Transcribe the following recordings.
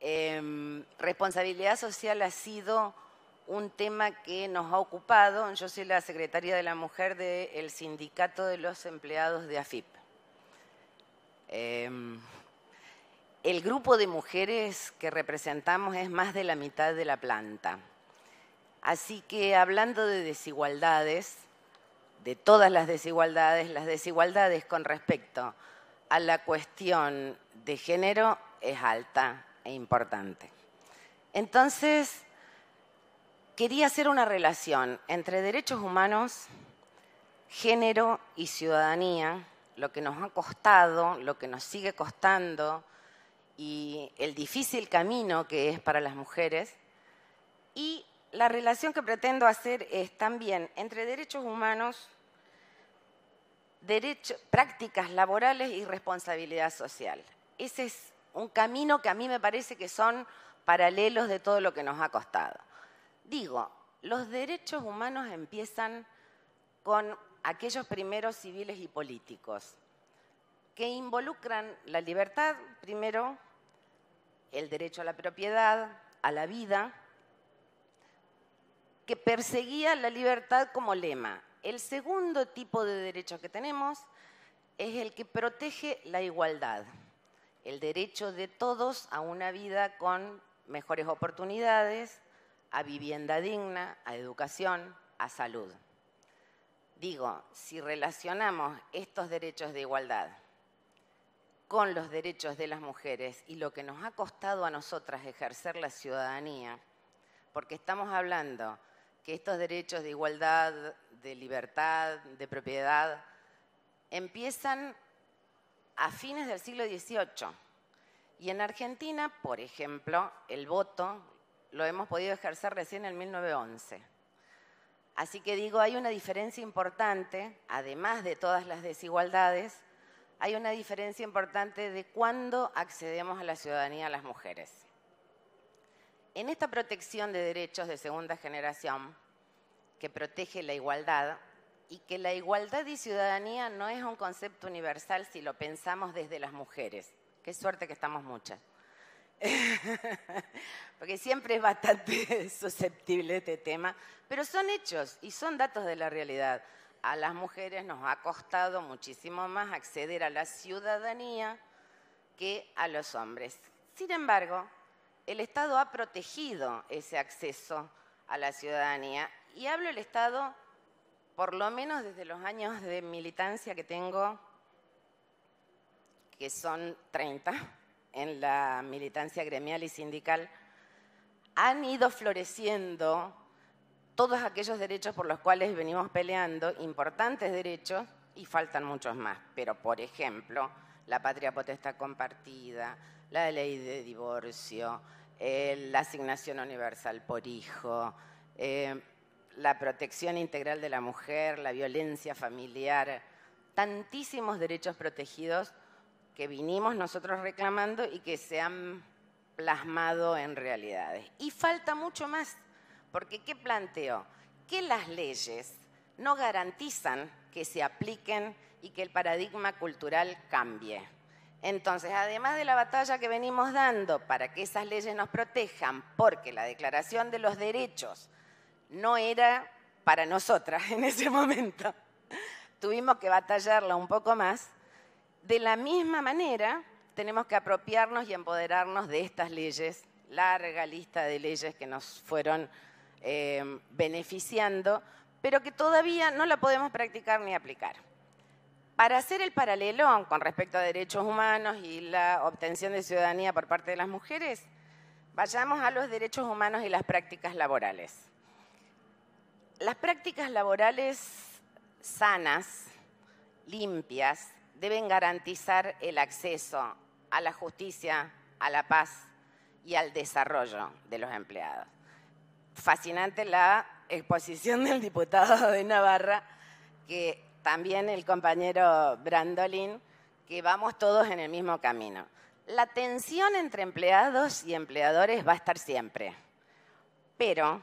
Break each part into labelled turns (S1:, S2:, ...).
S1: Em, responsabilidad social ha sido un tema que nos ha ocupado. Yo soy la secretaria de la mujer del Sindicato de los Empleados de AFIP. Em, el grupo de mujeres que representamos es más de la mitad de la planta. Así que hablando de desigualdades, de todas las desigualdades, las desigualdades con respecto a la cuestión de género es alta e importante. Entonces, quería hacer una relación entre derechos humanos, género y ciudadanía, lo que nos ha costado, lo que nos sigue costando y el difícil camino que es para las mujeres. Y la relación que pretendo hacer es también entre derechos humanos, prácticas laborales y responsabilidad social. Ese es un camino que a mí me parece que son paralelos de todo lo que nos ha costado. Digo, los derechos humanos empiezan con aquellos primeros civiles y políticos que involucran la libertad, primero, el derecho a la propiedad, a la vida, que perseguía la libertad como lema. El segundo tipo de derecho que tenemos es el que protege la igualdad, el derecho de todos a una vida con mejores oportunidades, a vivienda digna, a educación, a salud. Digo, si relacionamos estos derechos de igualdad con los derechos de las mujeres y lo que nos ha costado a nosotras ejercer la ciudadanía, porque estamos hablando que estos derechos de igualdad, de libertad, de propiedad, empiezan a fines del siglo XVIII. Y en Argentina, por ejemplo, el voto lo hemos podido ejercer recién en 1911. Así que digo, hay una diferencia importante, además de todas las desigualdades, hay una diferencia importante de cuándo accedemos a la ciudadanía a las mujeres. En esta protección de derechos de segunda generación, que protege la igualdad, y que la igualdad y ciudadanía no es un concepto universal si lo pensamos desde las mujeres. Qué suerte que estamos muchas. Porque siempre es bastante susceptible este tema, pero son hechos y son datos de la realidad. A las mujeres nos ha costado muchísimo más acceder a la ciudadanía que a los hombres. Sin embargo, el Estado ha protegido ese acceso a la ciudadanía. Y hablo del Estado, por lo menos desde los años de militancia que tengo, que son 30, en la militancia gremial y sindical, han ido floreciendo todos aquellos derechos por los cuales venimos peleando, importantes derechos, y faltan muchos más. Pero, por ejemplo, la patria potestad compartida, la ley de divorcio, eh, la asignación universal por hijo, eh, la protección integral de la mujer, la violencia familiar, tantísimos derechos protegidos que vinimos nosotros reclamando y que se han plasmado en realidades. Y falta mucho más, porque ¿qué planteo? Que las leyes no garantizan que se apliquen y que el paradigma cultural cambie. Entonces, además de la batalla que venimos dando para que esas leyes nos protejan, porque la Declaración de los Derechos no era para nosotras en ese momento, tuvimos que batallarla un poco más, de la misma manera tenemos que apropiarnos y empoderarnos de estas leyes, larga lista de leyes que nos fueron eh, beneficiando, pero que todavía no la podemos practicar ni aplicar. Para hacer el paralelo con respecto a derechos humanos y la obtención de ciudadanía por parte de las mujeres, vayamos a los derechos humanos y las prácticas laborales. Las prácticas laborales sanas, limpias, deben garantizar el acceso a la justicia, a la paz y al desarrollo de los empleados. Fascinante la exposición del diputado de Navarra que también el compañero Brandolin, que vamos todos en el mismo camino. La tensión entre empleados y empleadores va a estar siempre, pero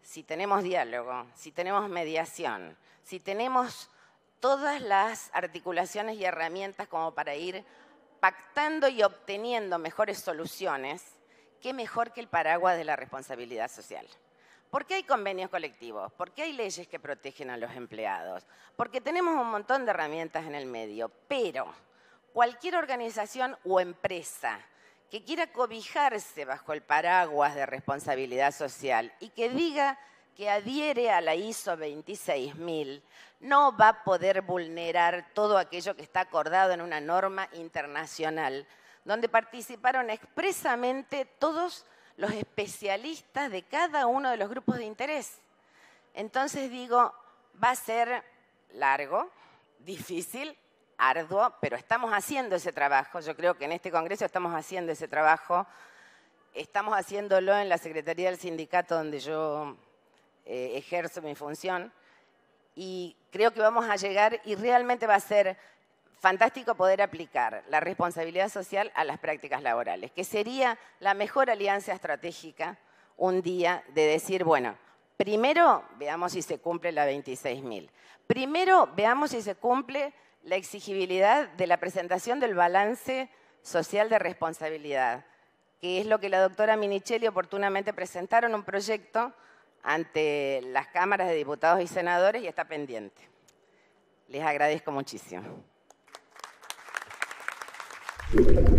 S1: si tenemos diálogo, si tenemos mediación, si tenemos todas las articulaciones y herramientas como para ir pactando y obteniendo mejores soluciones, qué mejor que el paraguas de la responsabilidad social. Porque hay convenios colectivos? porque qué hay leyes que protegen a los empleados? Porque tenemos un montón de herramientas en el medio, pero cualquier organización o empresa que quiera cobijarse bajo el paraguas de responsabilidad social y que diga que adhiere a la ISO 26000 no va a poder vulnerar todo aquello que está acordado en una norma internacional donde participaron expresamente todos los especialistas de cada uno de los grupos de interés. Entonces digo, va a ser largo, difícil, arduo, pero estamos haciendo ese trabajo. Yo creo que en este Congreso estamos haciendo ese trabajo. Estamos haciéndolo en la Secretaría del Sindicato donde yo eh, ejerzo mi función. Y creo que vamos a llegar y realmente va a ser fantástico poder aplicar la responsabilidad social a las prácticas laborales, que sería la mejor alianza estratégica un día de decir, bueno, primero veamos si se cumple la 26.000, primero veamos si se cumple la exigibilidad de la presentación del balance social de responsabilidad, que es lo que la doctora Minichelli oportunamente presentaron un proyecto ante las cámaras de diputados y senadores y está pendiente. Les agradezco muchísimo. you.